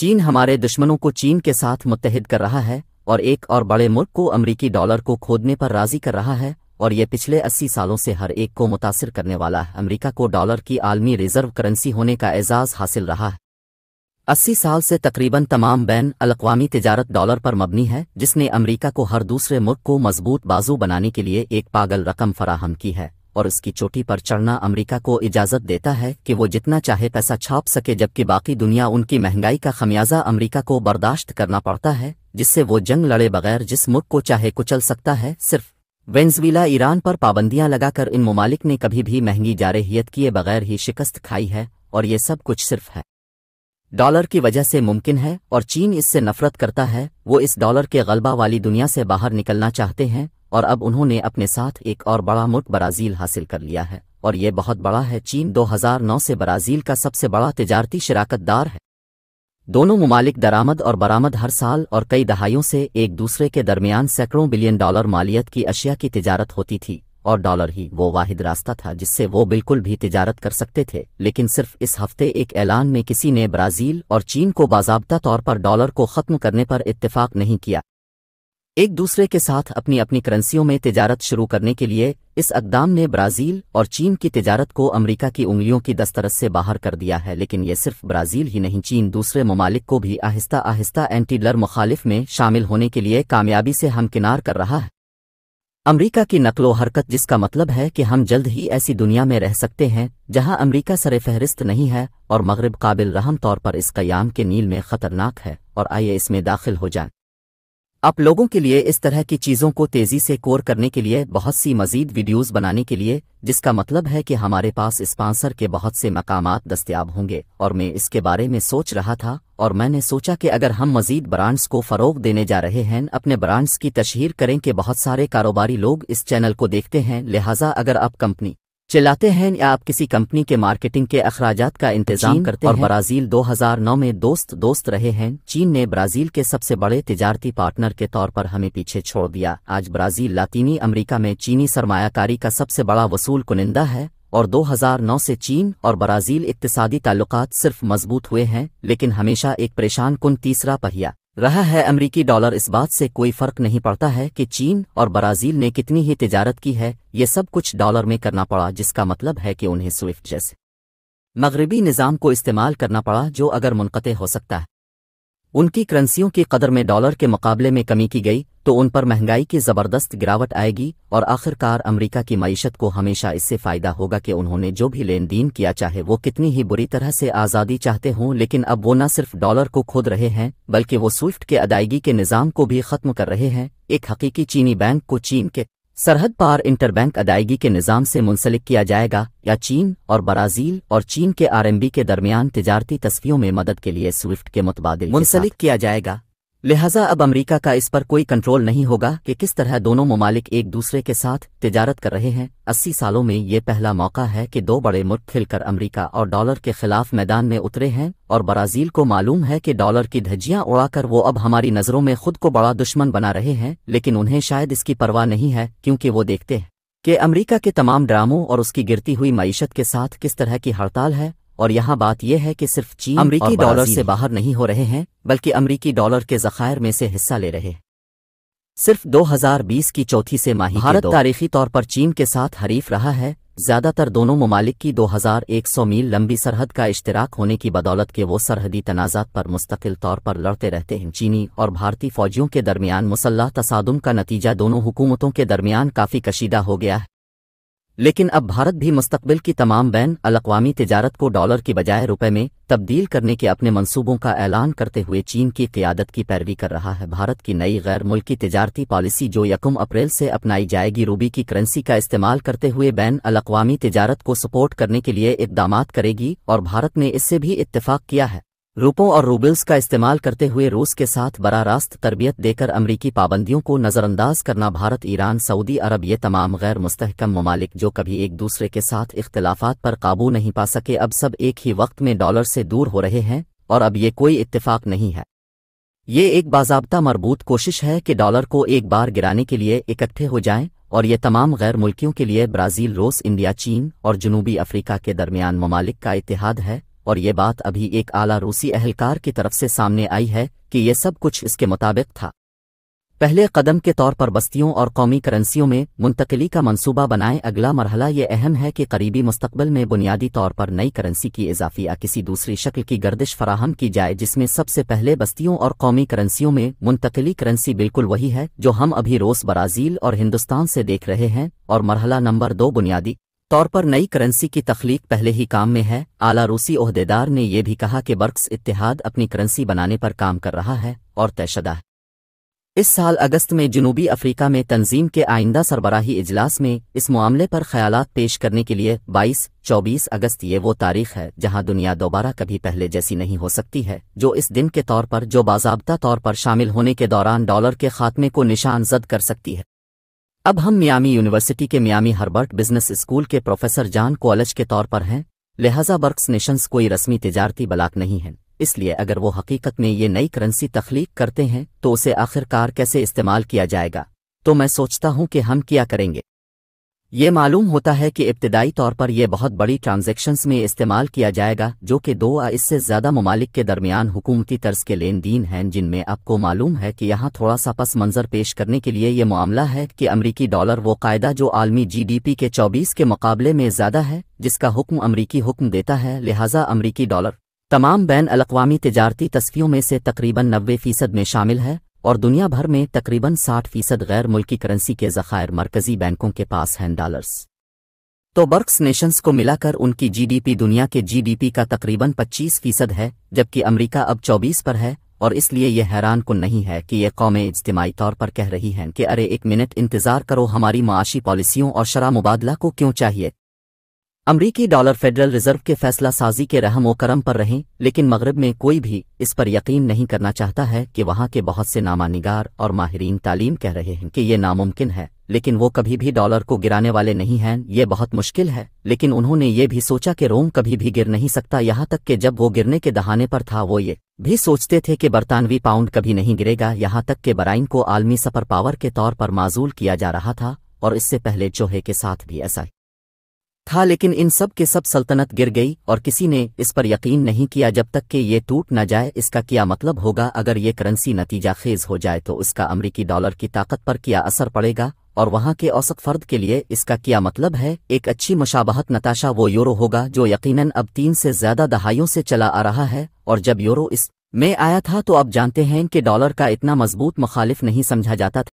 चीन हमारे दुश्मनों को चीन के साथ मुतहद कर रहा है और एक और बड़े मुल्क को अमरीकी डॉलर को खोदने पर राजी कर रहा है और ये पिछले 80 सालों से हर एक को मुतासर करने वाला है अमरीका को डॉलर की आलमी रिजर्व करेंसी होने का एजाज़ हासिल रहा है अस्सी साल से तकरीबन तमाम बैन अलावी तजारत डॉलर पर मबनी है जिसने अमरीका को हर दूसरे मुल्क को मजबूत बाजू बनाने के लिए एक पागल रकम फराहम की है और उसकी चोटी पर चढ़ना अमेरिका को इजाज़त देता है कि वो जितना चाहे पैसा छाप सके जबकि बाकी दुनिया उनकी महंगाई का खमियाजा अमेरिका को बर्दाश्त करना पड़ता है जिससे वो जंग लड़े बगैर जिस मुल्क को चाहे कुचल सकता है सिर्फ वेंजवीला ईरान पर पाबंदियां लगाकर इन ममालिक ने कभी भी महंगी जारहियत किए बगैर ही शिकस्त खाई है और ये सब कुछ सिर्फ है डॉलर की वजह से मुमकिन है और चीन इससे नफरत करता है वो इस डॉलर के गलबा वाली दुनिया से बाहर निकलना चाहते हैं और अब उन्होंने अपने साथ एक और बड़ा मुल्क ब्राज़ील हासिल कर लिया है और ये बहुत बड़ा है चीन 2009 से ब्राज़ील का सबसे बड़ा तजारती दार है दोनों ममालिक दरामद और बरामद हर साल और कई दहाइयों से एक दूसरे के दरमियान सैकड़ों बिलियन डॉलर मालियत की अशिया की तजारत होती थी और डॉलर ही वो वाहिद रास्ता था जिससे वो बिल्कुल भी तिजारत कर सकते थे लेकिन सिर्फ इस हफ्ते एक ऐलान में किसी ने ब्राज़ील और चीन को बाजाबता तौर पर डॉलर को ख़त्म करने पर इत्तेफाक नहीं किया एक दूसरे के साथ अपनी अपनी करेंसियों में तिजारत शुरू करने के लिए इस अकदाम ने ब्राज़ील और चीन की तिजारत को अमरीका की उंगलियों की दस्तरस से बाहर कर दिया है लेकिन ये सिर्फ ब्राज़ील ही नहीं चीन दूसरे ममालिक को भी आहिस्ता आहिस्ता एंटी मुखालिफ में शामिल होने के लिए कामयाबी से हमकिनार कर रहा है अमेरिका की नकलो हरकत जिसका मतलब है कि हम जल्द ही ऐसी दुनिया में रह सकते हैं जहां अमेरिका सर फहरिस्त नहीं है और मगरब काबिल रहम तौर पर इस कयाम के नील में खतरनाक है और आइए इसमें दाखिल हो जाए आप लोगों के लिए इस तरह की चीज़ों को तेज़ी से कोर करने के लिए बहुत सी मजीद वीडियोस बनाने के लिए जिसका मतलब है कि हमारे पास स्पॉन्सर के बहुत से मकाम दस्तियाब होंगे और मैं इसके बारे में सोच रहा था और मैंने सोचा कि अगर हम मजीद ब्रांड्स को फ़रोग देने जा रहे हैं अपने ब्रांड्स की तशहर करें कि बहुत सारे कारोबारी लोग इस चैनल को देखते हैं लिहाजा अगर आप कंपनी चलाते हैं या आप किसी कंपनी के मार्केटिंग के अखराज का इंतजाम करते और हैं और ब्राज़ील 2009 में दोस्त दोस्त रहे हैं चीन ने ब्राज़ील के सबसे बड़े तजारती पार्टनर के तौर पर हमें पीछे छोड़ दिया आज ब्राज़ील लातीनी अमेरिका में चीनी सरमायाकारी का सबसे बड़ा वसूल कुनिंदा है और 2009 से चीन और ब्राज़ील इकतसादी ताल्लुक़ सिर्फ मजबूत हुए हैं लेकिन हमेशा एक परेशान कुन तीसरा पहिया रहा है अमरीकी डॉलर इस बात से कोई फर्क नहीं पड़ता है कि चीन और ब्राज़ील ने कितनी ही तिजारत की है ये सब कुछ डॉलर में करना पड़ा जिसका मतलब है कि उन्हें स्विफ्ट जैसे मगरबी निज़ाम को इस्तेमाल करना पड़ा जो अगर मुनक़ हो सकता है उनकी करंसियों की कदर में डॉलर के मुकाबले में कमी की गई तो उन पर महंगाई की ज़बरदस्त गिरावट आएगी और आखिरकार अमेरिका की मीशत को हमेशा इससे फ़ायदा होगा कि उन्होंने जो भी लेन देन किया चाहे वो कितनी ही बुरी तरह से आज़ादी चाहते हों लेकिन अब वो न सिर्फ डॉलर को खोद रहे हैं बल्कि वो स्विफ्ट के अदायगी के निज़ाम को भी ख़त्म कर रहे हैं एक हकीकी चीनी बैंक को चीन के सरहद पार इंटरबैंक अदायगी के निज़ाम से मुंसलिक किया जाएगा या चीन और ब्राज़ील और चीन के आरएमबी के दरमियान तजारती तस्वीरों में मदद के लिए स्विफ्ट के मुतबाद मुंसलिक किया जाएगा लिहाजा अब अमेरिका का इस पर कोई कंट्रोल नहीं होगा कि किस तरह दोनों ममालिक एक दूसरे के साथ तिजारत कर रहे हैं अस्सी सालों में ये पहला मौका है कि दो बड़े मुल्क खिलकर अमेरिका और डॉलर के खिलाफ मैदान में उतरे हैं और ब्राज़ील को मालूम है कि डॉलर की धज्जियां उड़ाकर वो अब हमारी नज़रों में खुद को बड़ा दुश्मन बना रहे हैं लेकिन उन्हें शायद इसकी परवाह नहीं है क्योंकि वो देखते हैं कि अमरीका के तमाम ड्रामों और उसकी गिरती हुई मीशत के साथ किस तरह की हड़ताल है और यहाँ बात यह है कि सिर्फ चीन अमरीकी डॉलर से बाहर नहीं हो रहे हैं बल्कि अमरीकी डॉलर के जखायर में से हिस्सा ले रहे हैं सिर्फ 2020 की चौथी से माही भारत तारीखी तौर पर चीन के साथ हरीफ रहा है ज्यादातर दोनों ममालिक की 2100 मील लंबी सरहद का इश्तराक होने की बदौलत के वो सरहदी तनाजात पर मुस्तकिल तौर पर लड़ते रहते हैं चीनी और भारतीय फौजियों के दरमियान मुसल्ह तसादम का नतीजा दोनों हुकूमतों के दरमियान काफ़ी कशीदा हो गया है लेकिन अब भारत भी मुस्तबिल की तमाम बैन अलावी तजारत को डॉलर की बजाय रुपए में तब्दील करने के अपने मंसूबों का ऐलान करते हुए चीन की क्यादत की पैरवी कर रहा है भारत की नई गैर मुल्की तजारती पॉलिसी जो यकुम अप्रैल से अपनाई जाएगी रूबी की करेंसी का इस्तेमाल करते हुए बैन अलावी तजारत को सपोर्ट करने के लिए इकदाम करेगी और भारत ने इससे भी इतफाक किया है रूपों और रूबल्स का इस्तेमाल करते हुए रूस के साथ बरा रास्त तरबियत देकर अमरीकी पाबंदियों को नज़रअंदाज करना भारत ईरान सऊदी अरब ये तमाम गैर मुस्तकम ममालिक जो कभी एक दूसरे के साथ इख्तलाफात पर काबू नहीं पा सके अब सब एक ही वक्त में डॉलर से दूर हो रहे हैं और अब ये कोई इतफाक नहीं है ये एक बाजाबता मरबूत कोशिश है कि डॉलर को एक बार गिराने के लिए इकट्ठे हो जाएं और ये तमाम गैर मुल्कियों के लिए ब्राज़ील रूस इंडिया चीन और जनूबी अफ्रीका के दरमियान ममालिक का इतिहाद है और ये बात अभी एक आला रूसी अहलकार की तरफ से सामने आई है कि ये सब कुछ इसके मुताबिक था पहले कदम के तौर पर बस्तियों और कौमी करेंसियों में मुंतकली का मंसूबा बनाएं अगला मरहला ये अहम है कि करीबी मुस्तबल में बुनियादी तौर पर नई करेंसी की इजाफी या किसी दूसरी शक्ल की गर्दिश फराहम की जाए जिसमें सबसे पहले बस्तियों और कौमी करेंसियों में मुंतकली करेंसी बिल्कुल वही है जो हम अभी रोस ब्राज़ील और हिंदुस्तान से देख रहे हैं और मरहला नंबर दो बुनियादी तौर पर नई करेंसी की तख्लीक पहले ही काम में है आला रूसी अहदेदार ने यह भी कहा कि बर्क्स इतिहाद अपनी करेंसी बनाने पर काम कर रहा है और तयशदा है इस साल अगस्त में जनूबी अफ्रीका में तंजीम के आइंदा सरबराही इजलास में इस मामले पर ख्याल पेश करने के लिए 22-24 अगस्त ये वो तारीख है जहां दुनिया दोबारा कभी पहले जैसी नहीं हो सकती है जो इस दिन के तौर पर जो बाजाबता तौर पर शामिल होने के दौरान डॉलर के खात्मे को निशान जद कर सकती है अब हम मियामी यूनिवर्सिटी के मियामी हर्बर्ट बिजनेस स्कूल के प्रोफेसर जान कॉलेज के तौर पर हैं लिहाजा बर्क्स नेशंस कोई रस्मी तजारती बलाक नहीं है इसलिए अगर वो हकीकत में ये नई करेंसी तख्लीक करते हैं तो उसे आखिरकार कैसे इस्तेमाल किया जाएगा तो मैं सोचता हूँ कि हम क्या करेंगे ये मालूम होता है कि इब्तदाई तौर पर यह बहुत बड़ी ट्रांजैक्शंस में इस्तेमाल किया जाएगा जो कि दो या इससे ज़्यादा ममालिक के दरमियान हुकूमती तर्ज के लेन देन हैं जिनमें आपको मालूम है कि यहाँ थोड़ा सा पस मंज़र पेश करने के लिए ये मामला है कि अमरीकी डॉलर वो कायदा जो आलमी जीडीपी के चौबीस के मुकाबले में ज़्यादा है जिसका हुक्म अमरीकी हुक्म देता है लिहाजा अमरीकी डॉलर तमाम बैन अलावामी तजारती तस्वीरों में से तकरीबन नब्बे फीसद में शामिल है और दुनिया भर में तकरीबन 60 फीसद गैर मुल्की करेंसी के जखायर मरकजी बैंकों के पास हैं डॉलर्स तो बर्क्स नेशंस को मिलाकर उनकी जीडीपी दुनिया के जीडीपी का तकरीबन 25 फीसद है जबकि अमेरिका अब 24 पर है और इसलिए यह हैरान को नहीं है कि ये कौमें इज्तमाही तौर पर कह रही हैं कि अरे एक मिनट इंतज़ार करो हमारी माशी पॉलिसियों और शराब मुबादला को क्यों चाहिए अमरीकी डॉलर फेडरल रिजर्व के फैसला साजी के रहम व करम पर रहें लेकिन मगरब में कोई भी इस पर यकीन नहीं करना चाहता है कि वहाँ के बहुत से नामानिगार और माहरीन तालीम कह रहे हैं कि ये नामुमकिन है लेकिन वो कभी भी डॉलर को गिराने वाले नहीं हैं ये बहुत मुश्किल है लेकिन उन्होंने ये भी सोचा कि रोम कभी भी गिर नहीं सकता यहाँ तक कि जब वो गिरने के दहाने पर था वो ये भी सोचते थे कि बरतानवी पाउंड कभी नहीं गिरेगा यहाँ तक कि बराइन को आलमी सपर पावर के तौर पर माजूल किया जा रहा था और इससे पहले चोहे के साथ भी ऐसा ही था लेकिन इन सब के सब सल्तनत गिर गई और किसी ने इस पर यकीन नहीं किया जब तक कि ये टूट न जाए इसका क्या मतलब होगा अगर ये करेंसी नतीजा खेज हो जाए तो उसका अमरीकी डॉलर की ताकत पर क्या असर पड़ेगा और वहाँ के औसत फर्द के लिए इसका क्या मतलब है एक अच्छी मशाबहत नताशा वो यूरो होगा जो यकीनन अब तीन से ज्यादा दहाइयों से चला आ रहा है और जब यूरो इस में आया था तो अब जानते हैं कि डॉलर का इतना मजबूत मुखालिफ नहीं समझा जाता था